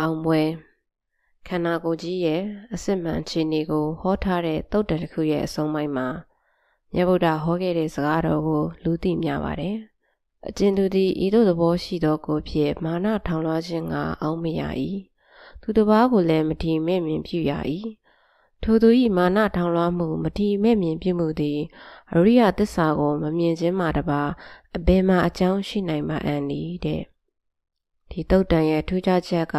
အောင်ပွဲခန္ဓာကိုယ်ကြီးရဲ့အစစ်မှန်အခြေအနေကို ဟောထားတဲ့သုတ်တံတစ်ခုရဲ့အဆုံးပိုင်းမှာမြတ်ဗုဒ္ဓဟောခဲ့တဲ့စကားတော်ကို လူသိများပါတယ်။အကျဉ်သူသည်ဤသို့သဘောရှိသောကိုဖြင့်မာနထောင်လွှားခြင်းကအောင်မရ၏။သူတစ်ပါးကိုလည်းမထီမဲ့မြင်ပြုရ၏။ထိုသူ၏မာနထောင်လွှားမှုမထီမဲ့မြင်ပြုမှုသည်အရိယသစ္စာကိုမမြင်ခြင်းမှတပါအဘယ်မှာအကြောင်းရှိနိုင်မှအန်သည်တဲ့။ဒီတုတ်တန်ရဲ့ထူးခြားချက်က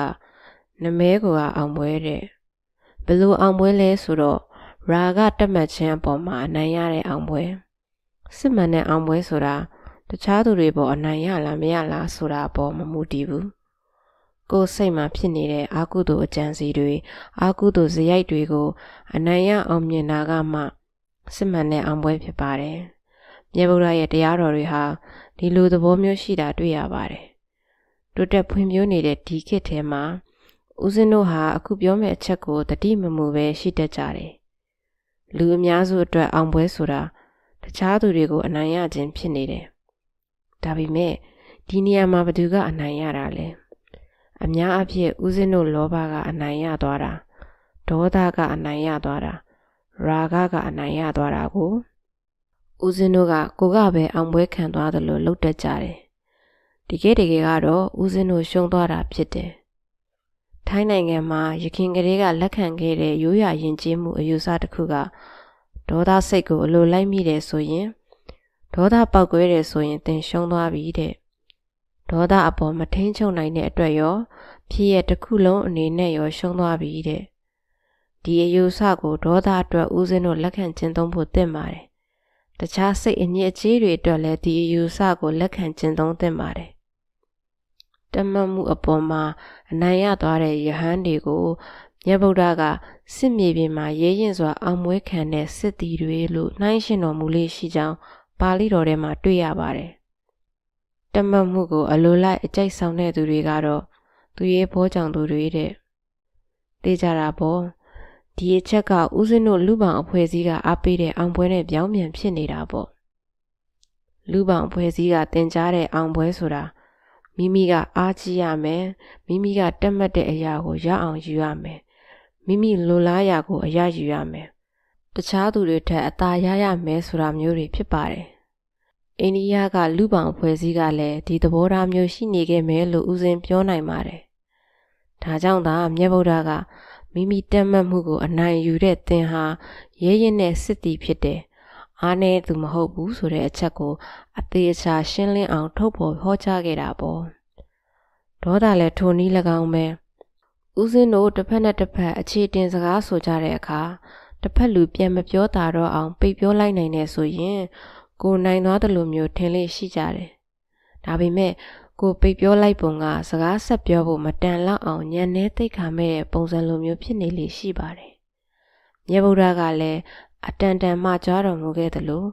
နမဲကိုကအောင်ပွဲတဲ့ဘလို့အောင်ပွဲလဲဆိုတော့ရာကတက်မှတ်ခြင်းအပေါ်မှာအနိုင်ရတဲ့အောင်ပွဲစစ်မှန်တဲ့အောင်ပွဲဆိုတာတခြားသူတွေပေါ်အနိုင်ရလားမရလားဆိုတာအပေါ်မမူတည်ဘူးကိုယ်စိတ်မှာဖြစ်နေတဲ့အာကုသို့အကြံစီတွေအာကုသို့ဇယိုက်တွေကို အနိုင်ရအောင်မြင်တာကမှစစ်မှန်တဲ့အောင်ပွဲဖြစ်ပါတယ်မြတ်ဗုဒ္ဓရဲ့တရားတော်တွေဟာဒီလိုသဘောမျိုးရှိတာတွေ့ရပါတယ်တိုးတက်ဖွံ့ဖြိုးနေတဲ့ဒီခေတ်ထဲမှာဦးစင်းတို့ဟာအခုပြောမယ့်အချက်ကိုတတိမမှုပဲရှိတတ်ကြတယ်။လူအများစုအတွက်အောင်ပွဲဆိုတာတခြားသူတွေကို အနိုင်ရခြင်းဖြစ်နေတယ်။ဒါပေမဲ့ဒီနေရာမှာဘသူကအနိုင်ရတာလဲ။အများအဖြစ်ဦးစင်းတို့လောဘကအနိုင်ရသွားတာ။ဒေါသကအနိုင်ရသွားတာ။ရာဂကအနိုင်ရသွားတာကိုဦးစင်းတို့ကကိုကပဲအောင်ပွဲခံသွားတယ်လို့လှုပ်တက်ကြတယ်။တကယ်တကယ်ကတော့ဦးစင်းတို့ရှုံးသွားတာဖြစ်တယ်။ထိုင်းနိုင်ငံမှာရခင်ကလေးကလက်ခံခဲ့တဲ့ရိုးရာယဉ်ကျေးမှုအယူဆတစ်ခုကဒေါသစိတ်ကိုအလိုလိုက်မိတယ်ဆိုရင်ဒေါသပောက်ကွဲတယ်ဆိုရင်သင်ရှုံးသွားပြီတဲ့ဒေါသအပေါ်မထိန်ချုပ်နိုင်တဲ့အတွက်ရော ဖြစ်ရတစ်ခုလုံးအနေနဲ့ရော ရှုံးသွားပြီတဲ့ဒီအယူဆကိုဒေါသအတွက်ဦးစင်းတို့လက်ခံကျင့်သုံးဖို့တင့်ပါတယ်တခြားစိတ်အညစ်အကြေးတွေအတွက်လည်းဒီအယူဆကိုလက်ခံကျင့်သုံးသင့်ပါတယ်တမတ်မှုအပေါ်မှာအနိုင်ရသွားတဲ့ယဟန်တွေကိုမြတ်ဗုဒ္ဓကစစ်မြေပြင်မှာရဲရင်စွာအောင်မွေးခံတဲ့စစ်သည်တွေလို့နှိုင်းရှင်တော်မူလေးရှိကြောင်းပါဠိတော်ထဲမှာတွေ့ရပါတယ်။တမတ်မှုကိုအလိုလိုက်အကြိုက်ဆောင်တဲ့သူတွေကတော့သူရဲ့ဘောကြောင့်သူတွေတဲ့။သိကြတာပေါ့။ဒီအချက်ကဦးစင်းတို့လူပောင်အဖွဲ့စည်းကအားပေးတဲ့အောင်ပွဲနဲ့ပြောင်းပြန်ဖြစ်နေတာပေါ့။လူပောင်အဖွဲ့စည်းကတင်ကြားတဲ့အောင်ပွဲဆိုတာမိမိကအားကြီးရမယ်မိမိကတက်မှတ်တဲ့အရာကိုရအောင်ယူရမယ်မိမိလိုလားရာကို အရယူရမယ်တခြားသူတွေထက် အသာရရမယ်ဆိုတာမျိုးတွေဖြစ်ပါတယ်အိန္ဒိယကလူပောင်ဖွဲ့စည်းကလည်းဒီသဘောထားမျိုးရှိနေခဲ့မယ်လို့ဦးစဉ်ပြောနိုင်ပါတယ်ဒါကြောင့်သာမြတ်ဗုဒ္ဓကမိမိတက်မှတ်မှုကိုအနိုင်ယူတဲ့သင်ဟာရဲရင်နဲ့စစ်တီဖြစ်တယ်။အားနည်းသူမဟုတ်ဘူးဆိုတဲ့အချက်ကို အသေးအချာရှင်းလင်းအောင်ထုတ်ဖော်ဟောကြားခဲ့တာပေါ့ဒေါသလည်းထိုနည်း၎င်းပဲဦးစင်းတို့တစ်ဖက်နဲ့တစ်ဖက်အခြေတင်စကားဆိုကြတဲ့အခါတစ်ဖက်လူပြန်မပြောတာတော့အောင်ပိတ်ပြောလိုက်နိုင်တယ်ဆိုရင် ကိုနိုင်သွားတယ်လို့မျိုးထင်လေးရှိကြတယ်ဒါပေမဲ့ကိုပိတ်ပြောလိုက်ပုံကစကားဆက်ပြောဖို့မတန်လောက်အောင်ညံနေသိခါမဲ့ပုံစံလိုမျိုးဖြစ်နေလေရှိပါတယ်။မြတ်ဗုဒ္ဓကလည်းအတန်တန်မှကြွားတော်မူခဲ့သလို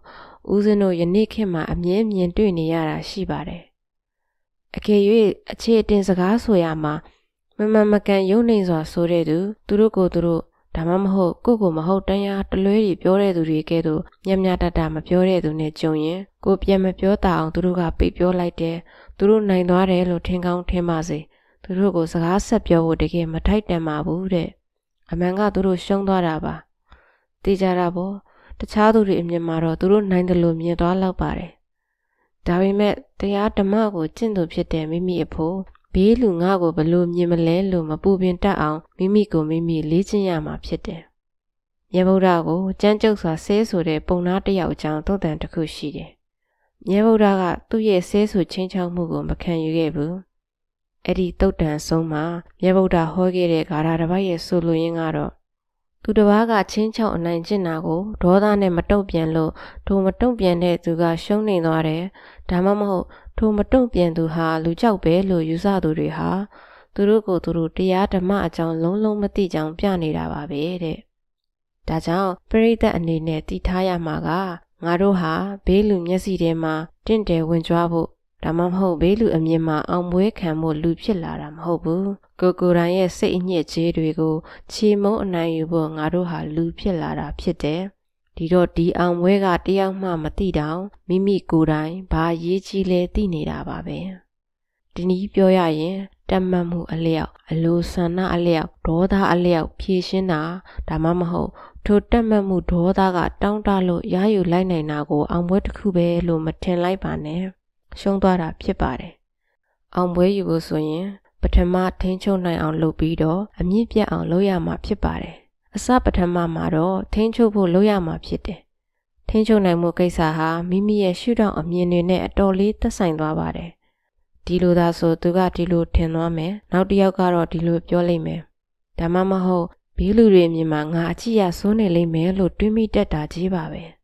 ဦးဇင်းတို့ယနေ့ခေတ်မှာအမြင်မြင်တွေ့နေရတာရှိပါတယ်။အကယ်၍အခြေအတင် စကားဆိုရမှာမမမကန်ယုံနေစွာ ဆိုတဲ့သူသူတို့ကိုသူတို့ဒါမှမဟုတ်ကိုကိုမဟုတ်တန်းရတလွဲတွေပြောတဲ့သူတွေကဲ့သို့ညံ့ညတတမပြောတဲ့သူနဲ့ကြုံရင်ကိုပြန်မပြောတာအောင်သူတို့ကပိတ်ပြောလိုက်တယ်သူတို့နိုင်သွားတယ်လို့ထင်ကောင်းထင်ပါစေသူတို့ကိုစကားဆက်ပြောဖို့တကယ်မထိုက်တန်ပါဘူးတဲ့အမှန်ကသူတို့ရှုံးသွားတာပါသိကြတာပေါ့တခြားသူတွေအမြင်မှာတော့သူတို့နိုင်တယ်လို့မြင်သွားလောက်ပါတယ်ဒါပေမဲ့တရားဓမ္မကိုကျင့်သူဖြစ်တဲ့မိမိအဖို့ဘေးလူငါ့ကိုဘလို့မြင်မလဲလို့မပူပင်တတ်အောင်မိမိကိုမိမိလေ့ကျင့်ရမှာဖြစ်တယ်မြတ်ဗုဒ္ဓကိုကြမ်းကြုတ်စွာဆဲဆိုတဲ့ပုံနာတစ်ယောက်အကြောင်းသုတ်တန်တစ်ခုရှိတယ်မြတ်ဗုဒ္ဓကသူ့ရဲ့ဆဲဆိုချင်းချောင်းမှုကိုမခံယူခဲ့ဘူးအဲ့ဒီသုတ်တန်ဆုံးမှာမြတ်ဗုဒ္ဓဟောခဲ့တဲ့ဂါထာတစ်ပိုက်ရဲ့ဆိုလိုရင်းကတော့သူတစ်ပါးကချင်းချောက်အနိုင်ကျင့်တာကိုဒေါသနဲ့မတုံ့ပြန်လို့ဒုမတုံ့ပြန်တဲ့သူကရှုံးနေသွားတယ်။ဒါမှမဟုတ်ဒုမတုံ့ပြန်သူဟာလူကြောက်ပဲလို့ယူဆသူတွေဟာသူတို့ကိုသူတို့တရားဓမ္မအကြောင်းလုံးလုံးမသိကြောင်းပြနေတာပါပဲတဲ့။ဒါကြောင့်ပရိသတ်အနေနဲ့တည်ထားရမှာကငါတို့ဟာဘေးလူမျက်စိထဲမှာ တင့်တယ်ဝင်ကြွားဖို့ဒါမှမဟုတ်ဘေးလူအမြင်မှာအောင်ပွဲခံဖို့လူဖြစ်လာတာမဟုတ်ဘူးကိုကိုယ်တိုင်ရဲ့စိတ်အညစ်အကြေးတွေကိုခြေမုံအနိုင်ယူဖို့ငါတို့ဟာလူဖြစ်လာတာဖြစ်တယ်ဒီတော့ဒီအောင်ပွဲကတယောက်မှမသိတောင်မိမိကိုယ်တိုင်ဘာရေးကြီးလဲသိနေတာပါပဲဒီနည်းပြောရရင်တတ်မှတ်မှုအလျောက် အလိုဆန္ဒအလျောက်ဒေါသအလျောက်ဖြည့်ရှင်းတာဒါမှမဟုတ် ထိုတတ်မှတ်မှုဒေါသကတောင်းတလို့ရယူလိုက်နိုင်တာကိုအောင်ပွဲတစ်ခုပဲလို့မထင်လိုက်ပါနဲ့ရှုံးသွားတာဖြစ်ပါတယ်။အောင်ပွဲယူဖို့ဆိုရင်ပထမထင်းချုပ်နိုင်အောင်လုပ်ပြီးတော့အမြင့်ပြတ်အောင်လုပ်ရမှာဖြစ်ပါတယ်။အစပထမမှာတော့ထင်းချုပ်ဖို့လုပ်ရမှာဖြစ်တယ်။ထင်းချုပ်နိုင်မှုကိစ္စဟာမိမိရဲ့ရှုထောင့်အမြင်တွေနဲ့အတော်လေးသက်ဆိုင်သွားပါတယ်။ဒီလိုသာဆိုသူကဒီလိုထင်သွားမယ်။နောက်တစ်ယောက်ကတော့ဒီလိုပြောလိမ့်မယ်။ဒါမှမဟုတ်ဘေးလူတွေမြင်မှာငါအချစ်ရဆိုးနေလိမ့်မယ်လို့တွေးမိတတ်တာကြီးပါပဲ။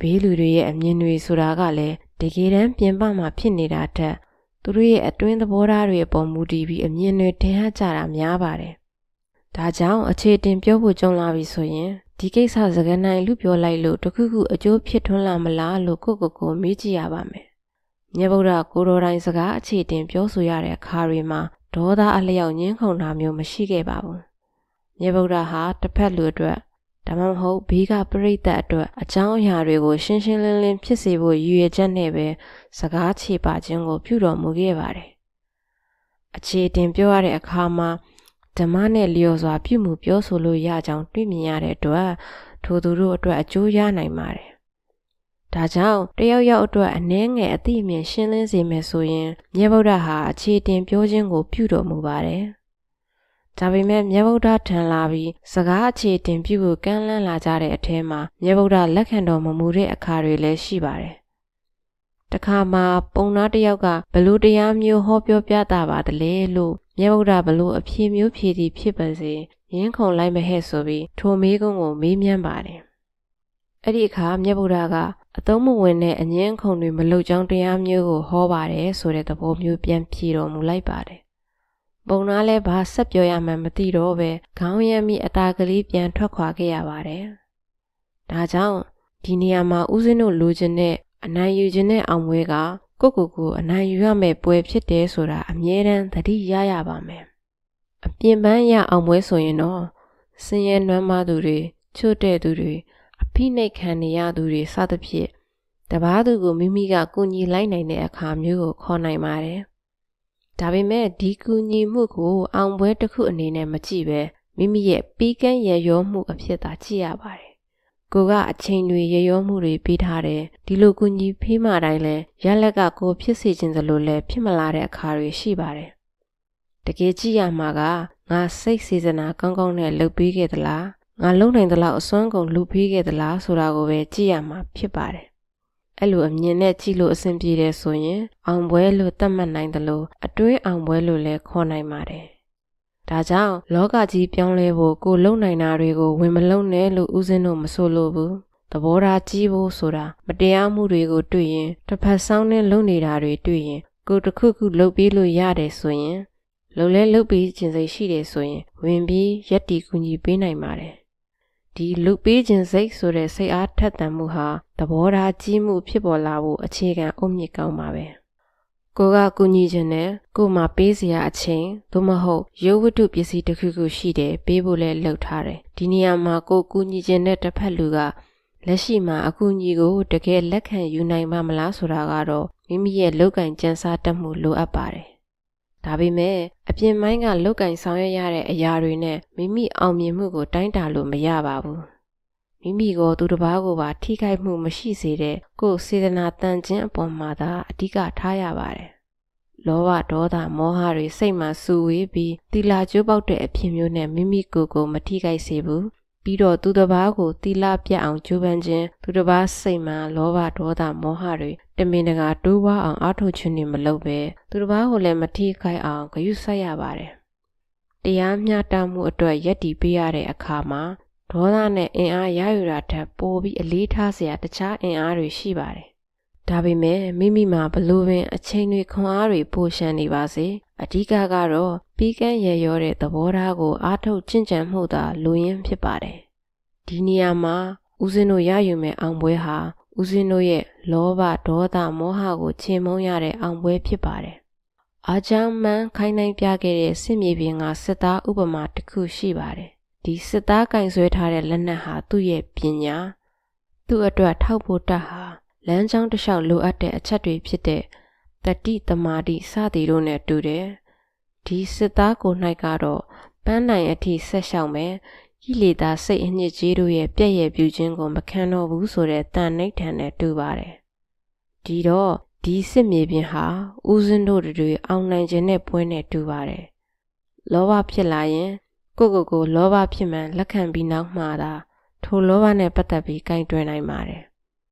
ဘေးလူတွေရဲ့အမြင်တွေဆိုတာကလည်းတကယ်တမ်းပြင်ပမှာဖြစ်နေတာထက်သူတို့ရဲ့အတွင်းသဘောထားတွေအပေါ်မူတည်ပြီးအမြင်တွေထင်ဟကြတာများပါတယ်။ဒါကြောင့်အခြေတင်ပြောဖို့ကြုံလာပြီဆိုရင်ဒီကိစ္စစကားနိုင်လူပြောလိုက်လို့တခုခုအကျိုးဖြစ်ထွန်းလာမလားလို့ကိုကိုကိုမေးကြည့်ရပါမယ်။မြတ်ဗုဒ္ဓကိုတော်တိုင်စကားအခြေတင်ပြောဆိုရတဲ့အခါတွေမှာဒေါသအလျောက်ညှင်းခုန်တာမျိုးမရှိခဲ့ပါဘူး။မြတ်ဗုဒ္ဓဟာတစ်ဖက်လူအတွက်ဒါမှမဟုတ်ဘေးကပြိသက်အတွက်အကြောင်းအရာတွေကိုရှင်းရှင်းလင်းလင်းဖြစ်စေဖို့ရည်ရွယ်ချက်နဲ့ပဲစကားချေပါခြင်းကိုပြုတော်မူခဲ့ပါတယ်။အခြေတင်ပြောရတဲ့အခါမှာဓမ္မနဲ့လျော်စွာပြုမှုပြောဆိုလို့ရကြောင်းတွေ့မြင်ရတဲ့အတွက်ထိုသူတို့အတွက်အကျိုးရနိုင်ပါတယ်။ဒါကြောင့်တယောက်ယောက်အတွက်အနည်းငယ်အသိအမြင်ရှင်းလင်းစေမယ်ဆိုရင်မြတ်ဗုဒ္ဓဟာအခြေတင်ပြောခြင်းကိုပြုတော်မူပါတယ်။ဒါပေမဲ့မြတ်ဗုဒ္ဓထံလာပြီးစကားအခြေတင်ပြုဖို့ကမ်းလှမ်းလာကြတဲ့အထဲမှာမြတ်ဗုဒ္ဓလက်ခံတော်မမူတဲ့အခါတွေလည်းရှိပါတယ်။တခါမှာပုံနာတစ်ယောက်ကဘလို့တရားမျိုးဟောပြောပြတာပါတလေလို့မြတ်ဗုဒ္ဓဘလို့အဖြေမျိုးဖြေသည်ဖြစ်ပါစေ ရင်းခုန်လိုက်မဟဲ့ဆိုပြီးထိုမေးခွန်းကိုမေးမြန်းပါတယ်။အဲ့ဒီအခါမြတ်ဗုဒ္ဓကအသုံးမဝင်တဲ့အငင်းခုန်တွေမလုကြောင်းတရားမျိုးကိုဟောပါတယ်ဆိုတဲ့သဘောမျိုးပြန်ဖြေတော်မူလိုက်ပါတယ်ဘုံနားလဲဘာဆက်ပြောရမှန်းမသိတော့ပဲခေါင်းရမ်းပြီးအตาကလေးပြန်ထွက်ခွာခဲ့ရပါတယ်။ဒါကြောင့်ဒီနေရာမှာဦးစင်းတို့လိုချင်တဲ့အနိုင်ယူခြင်းနဲ့အောင်ပွဲကကိုကိုကိုအနိုင်ယူရမယ့်ပွဲဖြစ်တယ်ဆိုတာအမြဲတမ်းသတိရရပါမယ်။အပြင်းပန်းရအောင်ပွဲဆိုရင်တော့စင်ရဲနွမ်းမသူတွေချွတ်တဲ့သူတွေအဖိနှိတ်ခံနေရသူတွေစသဖြင့်တပားသူကိုမိမိကကုညီလိုက်နိုင်တဲ့အခါမျိုးကိုခေါ်နိုင်ပါတယ်။ဒါပေမဲ့ဒီကူညီမှုကိုအောင်ပွဲတစ်ခုအနေနဲ့မကြည့်ပဲမိမိရဲ့ပြီးကန်းရရောမှုအဖြစ်သာကြည့်ရပါတယ်။ကိုကအချိန်တွေရရောမှုတွေပေးထားတယ်။ဒီလိုကူညီဖေးမှတိုင်းလဲရလက်ကကိုဖြစ်စေခြင်းသလိုလဲဖြစ်မလာတဲ့အခါတွေရှိပါတယ်။တကယ်ကြည့်ရမှာကငါစိတ်စေစနာကောင်းကောင်းနဲ့လုပ်ပေးခဲ့သလားငါလုံနိုင်သလောက်အစွမ်းကုန်လုပ်ပေးခဲ့သလားဆိုတာကိုပဲကြည့်ရမှာဖြစ်ပါတယ်အဲ့လိုအမြင်နဲ့ကြည့်လို့အဆင်ပြေတယ်ဆိုရင်အောင်ပွဲလို့သတ်မှတ်နိုင်တယ်လို့အတွင်းအောင်ပွဲလို့လည်းခေါ်နိုင်ပါတယ်။ဒါကြောင့်လောကကြီးပြောင်းလဲဖို့ကိုလုံနိုင်တာတွေကိုဝင်မလုံနဲ့လို့ဥစဉ်တို့မဆိုလိုဘူး။သဘောထားကြီးဖို့ဆိုတာမတရားမှုတွေကိုတွေ့ရင်တစ်ဖက်ဆောင်နဲ့လုံနေတာတွေတွေ့ရင် ကိုတစ်ခုခုလုပ်ပြီးလို့ရတယ်ဆိုရင်လုံလဲလုပ်ပြီးကျင်စိတ်ရှိတယ်ဆိုရင် ဝင်ပြီးရက်တီကူညီပေးနိုင်ပါတယ်။ဒီလူပေးခြင်းစိတ်ဆိုတဲ့စိတ်အားထက်သန်မှုဟာသဘောထားကြီးမှုဖြစ်ပေါ်လာဖို့အခြေခံအုတ်မြစ်ကောင်းပါပဲ။ကိုကကူညီခြင်းနဲ့ကိုမှပေးစရာအချင်းသို့မဟုတ်ရုပ်ဝတ္ထုပစ္စည်းတစ်ခုခုရှိတယ်ပေးဖို့လဲလှုပ်ထားတယ်။ဒီနေရာမှာကိုကူညီခြင်းနဲ့တစ်ဖက်လူကလက်ရှိမှာအကူအညီကို တကယ်လက်ခံယူနိုင်ပါမလားဆိုတာကတော့မိမိရဲ့လောက်ကင်ကြံစားတတ်မှုလိုအပ်ပါတယ်ဒါပေမဲ့အပြင်ပိုင်းကလုတ်ကင်ဆောင်ရွက်ရတဲ့အရာတွေနဲ့မိမိအောင်မြင်မှုကိုတိုင်းတာလို့မရပါဘူးမိမိကိုသူတစ်ပါးကိုပါထိခိုက်မှုမရှိစေတဲ့ကိုယ်စေတနာတန်ခြင်းအပေါ်မှာသာအဓိကထားရပါတယ်လောဘဒေါသမောဟတွေစိတ်မှာစူဝေးပြီးတီလာကျိုးပေါက်တဲ့အဖြစ်မျိုးနဲ့မိမိကိုယ်ကိုမထိခိုက်စေဘူးပြီးတော့သူတစ်ပါးကိုတီလာပြတ်အောင်ကြိုးပမ်းခြင်းသူတစ်ပါးစိတ်မှာလောဘဒေါသမောဟတွေတမင်တကာတိုးပွားအောင်အားထုတ်ခြင်းတွေမလုပ်ပဲသူတစ်ပါးကိုလည်းမထိခိုက်အောင်ဂရုစိုက်ရပါတယ်တရားမျှတမှုအတွက်ရည်တည်ပေးရတဲ့အခါမှာဒေါသနဲ့အင်အားရယူတာထက်ပိုပြီးအလေးထားစရာတခြားအင်အားတွေရှိပါတယ်။ဒါပေမဲ့မိမိမှာဘလို့ပင် အချိန်တွေခွန်အားတွေပိုရှန်နေပါစေ။အဓိကကတော့ပြီးကန်းရရောတဲ့သဘောထားကိုအားထုတ်ကျင့်ကြံမှုသာလိုရင်းဖြစ်ပါတယ်။ဒီနေရာမှာဦးဇင်းတို့ရယူမဲ့အောင်ပွဲဟာဦးဇင်းတို့ရဲ့လောဘဒေါသမောဟကိုချေမှုန်းရတဲ့အောင်ပွဲဖြစ်ပါတယ်။အာချမ်းမန်းခိုင်းတိုင်းပြခဲ့တဲ့စစ်မြေပြင်ကစစ်သားဥပမာတစ်ခုရှိပါတယ်။ဒီစစ်သားကင်ဆွဲထားတဲ့လက်နက်ဟာသူ့ရဲ့ပညာသူ့အတွက်ထောက်ဖို့တတ်ဟာလမ်းကြောင်းတစ်လျှောက်လိုအပ်တဲ့အချက်တွေ ဖြစ်တဲ့တတိတမာတိစသည်တို့နဲ့တူတယ်။ဒီစစ်သားကို၌ကတော့ပန်းနိုင်အထိဆက်လျှောက်မယ်။ကိလေသာစိတ်အညစ်အကြေးတို့ရဲ့ပြည့်ရဲ့ပြူခြင်းကိုမခံတော့ဘူးဆိုတဲ့တန်နှိဋ္ဌာန်နဲ့တူပါတယ်။ဒီတော့ဒီစစ်မြေပြင်ဟာဦးစင်းတို့တွေအောင်နိုင်ခြင်းနဲ့ပွဲနဲ့တူပါတယ်။လောဘဖြစ်လာရင်ကိုယ့်ကိုယ်ကိုလောဘဖြစ်မှန်လက်ခံပြီးနောက်မှသာထိုလောဘနဲ့ပတ်သက်ပြီးကင်တွယ်နိုင်ပါတယ်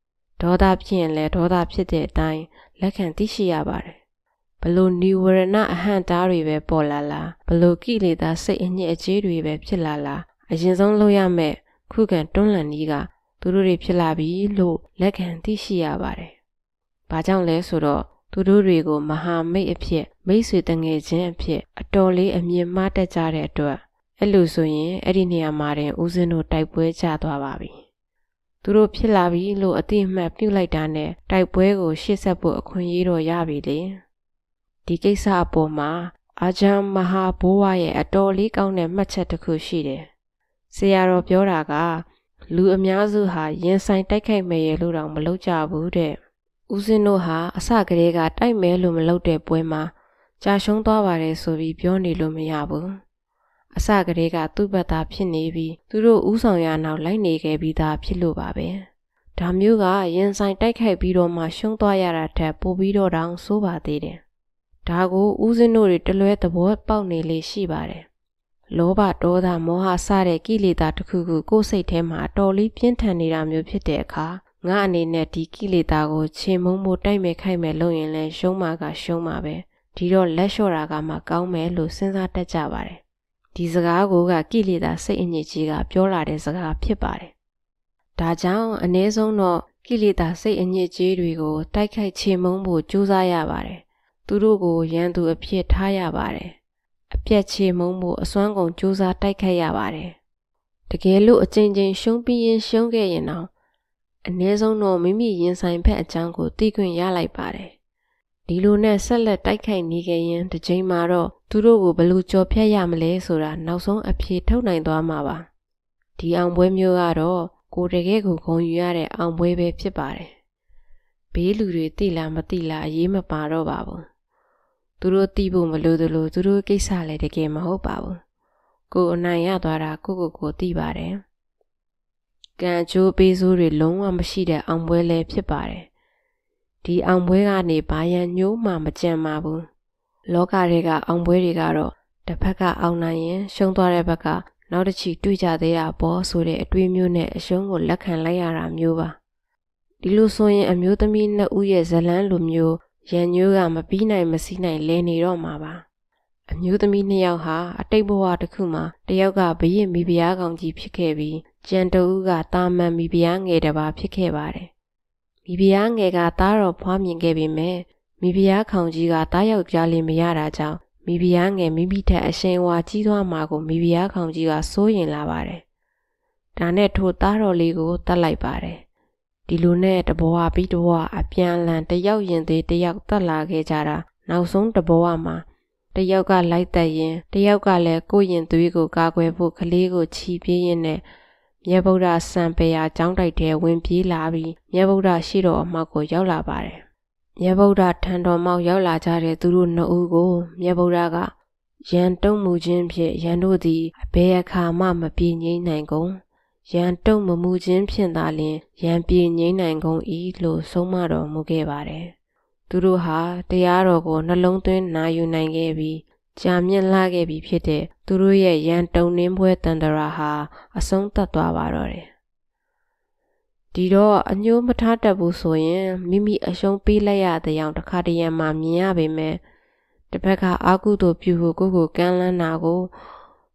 ။ဒေါသဖြစ်ရင်လည်းဒေါသဖြစ်တဲ့အတိုင်းလက်ခံသိရှိရပါတယ်။ဘလို့နိဝရဏအဟံတားတွေပဲပေါ်လာလားဘလို့ကိလေသာစိတ်အညစ်အကြေးတွေပဲဖြစ်လာလားအရင်ဆုံးလုပ်ရမယ့်ခုခံတွန်းလှန်နည်းကသူတို့တွေဖြစ်လာပြီလို့လက်ခံသိရှိရပါတယ်။ဘာကြောင့်လဲဆိုတော့သူတို့တွေကိုမဟာမိတ်အဖြစ်မိတ်ဆွေတငယ်ချင်းအဖြစ်အတော်လေးအမြင်မှားတတ်ကြတဲ့အတွက်အဲ့လိုဆိုရင်အဲ့ဒီနေရာမှာတင်ဦးစင်းတို့တိုက်ပွဲကြသွားပါပြီ။သူတို့ဖြစ်လာပြီလို့အတိအမှတ်ပြုလိုက်တာနဲ့တိုက်ပွဲကို ရှေ့ဆက်ဖို့အခွင့်အရေးတော့ရပြီလေ။ဒီကိစ္စအပေါ်မှာအာဂျမ်မဟာဘိုးဝါရဲ့အတော်လေးကောင်းတဲ့မှတ်ချက်တစ်ခုရှိတယ်။ဆရာတော်ပြောတာက လူအများစုဟာရင်ဆိုင်တိုက်ခိုက်မယ်ရလို့တောင်မလုပ်ကြဘူးတဲ့။ဦးစင်းတို့ဟာအစကတည်းကတိုက်မယ်လို့မလုပ်တဲ့ပွဲမှာကြာရှုံးသွားပါတယ်ဆိုပြီးပြောနေလို့မရဘူး။အစကတည်းကသူ့ဘက်သားဖြစ်နေပြီးသူတို့ဦးဆောင်ရနောက်လိုက်နေခဲ့ပြီးသားဖြစ်လို့ပါပဲ။ဒါမျိုးကရင်ဆိုင်တိုက်ခိုက်ပြီးတော့မှ ရှုံးသွားရတာထက်ပိုပြီးတော့တောင်ဆိုးပါသေးတယ်။ဒါကိုဦးစင်းတို့တွေတလွဲသဘောပေါက်နေလေရှိပါတယ်။လောဘဒေါသမောဟစတဲ့ကိလေသာတစ်ခုခုကိုယ်စိတ်ထဲမှာတော်လေးပြင်းထန်နေတာမျိုးဖြစ်တဲ့အခါငါအနေနဲ့ဒီကိလေသာကိုခြေမုံမို့တိုက်မယ်ခိုက်မယ်လုပ်ရင်လဲရှုံးမှာကရှုံးမှာပဲဒီတော့လက်လျှော့တာကမှကောင်းမယ်လို့စဉ်းစားတတ်ကြပါတယ်ဒီစကားကိုကကိလေသာစိတ်အညစ်ကြီးကပြောလာတဲ့စကားဖြစ်ပါတယ်ဒါကြောင့်အ ਨੇ ဆုံးတော့ကိလေသာစိတ်အညစ်ကြေးတွေကိုတိုက်ခိုက်ချေမှုန်းဖို့ကြိုးစားရပါတယ်သူတို့ကို ရန်သူအဖြစ်ထားရပါတယ်အပြက်ချေမုံမှုအစွမ်းကုန်စူးစမ်းတိုက်ခတ်ရပါတယ်။တကယ်လို့အချိန်ချင်းရှုံးပြီးရင် ရှုံးခဲ့ရင်တော့အနည်းဆုံးတော့မိမိရင်ဆိုင်ဖက်အကြောင်းကိုသိခွင့်ရလိုက်ပါတယ်။ဒီလိုနဲ့ဆက်လက်တိုက်ခိုက်နေခဲ့ရင်ဒီချိန်မှာတော့သူတို့ကိုဘယ်လိုကြော်ဖြတ်ရမလဲဆိုတာနောက်ဆုံးအဖြေထုတ်နိုင်သွားမှာပါ။ဒီအောင်ပွဲမျိုးကတော့ကိုယ်တကယ်ကိုဂုဏ်ယူရတဲ့အောင်ပွဲပဲဖြစ်ပါတယ်။ဘေးလူတွေတိလားမတိလားအရေးမပါတော့ပါဘူး။သူတို့တီးဖို့မလိုသလိုသူတို့ကိစ္စလည်းတကယ်မဟုတ်ပါဘူးကိုအနိုင်ရသွားတာကိုကိုကိုတီးပါတယ်ကံချိုးပေးစိုးတွေလုံးဝမရှိတဲ့အောင်ပွဲလည်းဖြစ်ပါတယ်ဒီအောင်ပွဲကနေဘာရန်ညိုးမှ မကြံပါဘူးလောကတွေကအောင်ပွဲတွေကတော့တစ်ဖက်က အောင်နိုင်ရင် ရှုံးသွားတဲ့ဘက်ကနောက်တစ်ချီတွေ့ကြသေးတာပေါ့ဆိုတဲ့အတွေးမျိုးနဲ့အရှုံးကိုလက်ခံလိုက်ရတာမျိုးပါဒီလိုဆိုရင် အမျိုးသမီးနှစ်ဦးရဲ့ဇလန်းလိုမျိုးရန်ညိုးကမပြီးနိုင်မစီးနိုင်လဲနေတော့မှာပါအမျိုးသမီးနှစ်ယောက်ဟာ အတိတ်ဘဝတစ်ခုမှာတယောက်ကဘရင်မိဖုရားကောင်ကြီးဖြစ်ခဲ့ပြီးကြံတူကတာမန်မိဖုရားငယ်တစ်ပါးဖြစ်ခဲ့ပါတယ်မိဖုရားငယ်ကသားတော်ဖွားမြင်ခဲ့ပေမဲ့မိဖုရားကောင်ကြီးကသားယောက်ျားလေးမရတာကြောင့်မိဖုရားငယ်မိမိထက်အရှင်ဝါကြီးသွားမှာကိုမိဖုရားကောင်ကြီးကစိုးရင်လာပါတယ်ဒါနဲ့ထိုသားတော်လေးကိုတတ်လိုက်ပါတယ်ဒီလိုနဲ့တဘောကပြီးတဘောကအပြန်အလှန်တယောက်ရင်သေးတယောက်တက်လာခဲ့ကြတာနောက်ဆုံးတဘောကမှာတယောက်ကလိုက်တက်ရင်တယောက်ကလည်းကိုရင်သွေးကိုကာကွယ်ဖို့ကလေးကိုခြိပြေးရင်နဲ့မြတ်ဗုဒ္ဓစံပေယာကျောင်းတိုက်ထဲဝင်ပြေးလာပြီးမြတ်ဗုဒ္ဓရှိတော်အမှောက်ကိုရောက်လာပါတယ်မြတ်ဗုဒ္ဓထံတော်မှောက်ရောက်လာကြတဲ့သူတို့နှစ်ဦးကိုမြတ်ဗုဒ္ဓကရန်တုံမှုခြင်းဖြင့်ရန်တို့သည်အဘယ်အခါမှမပြေငြိမ့်နိုင်ကုန်ရန်တုံမမူခြင်းဖြင့်သာလျှင်ရန်ပြေငိမ့်နိုင်ကုန်၏လို့ဆုံးမတော်မူခဲ့ပါတယ်။သူတို့ဟာတရားတော်ကိုနှလုံးသွင်းနာယူနိုင်ခဲ့ပြီးကြာမြင့်လာခဲ့ပြီဖြစ်တဲ့သူတို့ရဲ့ရန်တုံနှင်းပွဲတန်တရာဟာ အဆုံးသတ်သွားပါတော့တယ်။ဒီတော့အညိုးမထားတတ်ဘူးဆိုရင်မိမိအရှုံးပေးလိုက်ရတဲ့အောင်တစ်ခါတရံမှမြင်ရပေမဲ့တစ်ဖက်ကအာကုသို့ပြုဖို့ကိုကိုကမ်းလှမ်းတာကို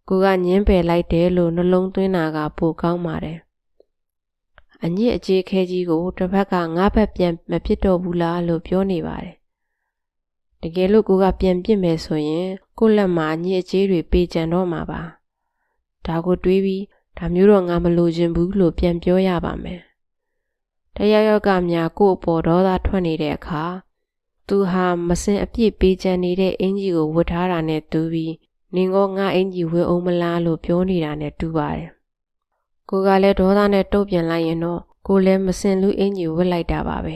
ကိုကငင်းပယ်လိုက်တယ်လို့နှလုံးသွင်းတာကပိုကောင်းပါတယ်။အညစ်အကြေးခဲကြီးကိုတစ်ဖက်ကငါးဖက်ပြန်မဖြစ်တော့ဘူးလားလို့ပြောနေပါတယ်။တကယ်လို့ကိုကပြန်ပြစ်မယ်ဆိုရင်ကိုလက်မှာညစ်အကြေးတွေပေကြံတော့မှာပါ။ဒါကိုတွေးပြီးဒါမျိုးတော့ငါမလိုချင်ဘူးလို့ပြန်ပြောရပါမယ်။တယောက်ယောက်ကများကို့အပေါ်ဒေါသထွက်နေတဲ့အခါသူဟာမစင်အပြစ်ပေးချင်နေတဲ့အင်ကြီးကိုဝတ်ထားတာနဲ့တူပြီးနင်ကောငါအင်ကြီးဝေအောင်မလားလို့ပြောနေတာနဲ့တူပါတယ်ကိုကလည်းဒေါသနဲ့တုတ်ပြန်လိုက်ရင်တော့ကိုလည်းမစင်လူအင်ကြီးဝတ်လိုက်တာပါပဲ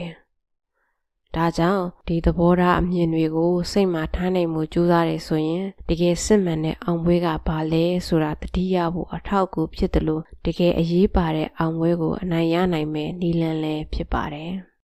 ဒါကြောင့်ဒီသဘောထားအမြင်တွေကိုစိတ်မှာထားနိုင်မှုကြိုးစားတယ်ဆိုရင်တကယ်စစ်မှန်တဲ့အောင်ပွဲကဘာလဲဆိုတာတတိယဖို့အထောက်အကူဖြစ်တယ်လို့တကယ်အရေးပါတဲ့အောင်ပွဲကိုအနိုင်ရနိုင်မယ့်နည်းလမ်းလည်းဖြစ်ပါတယ်။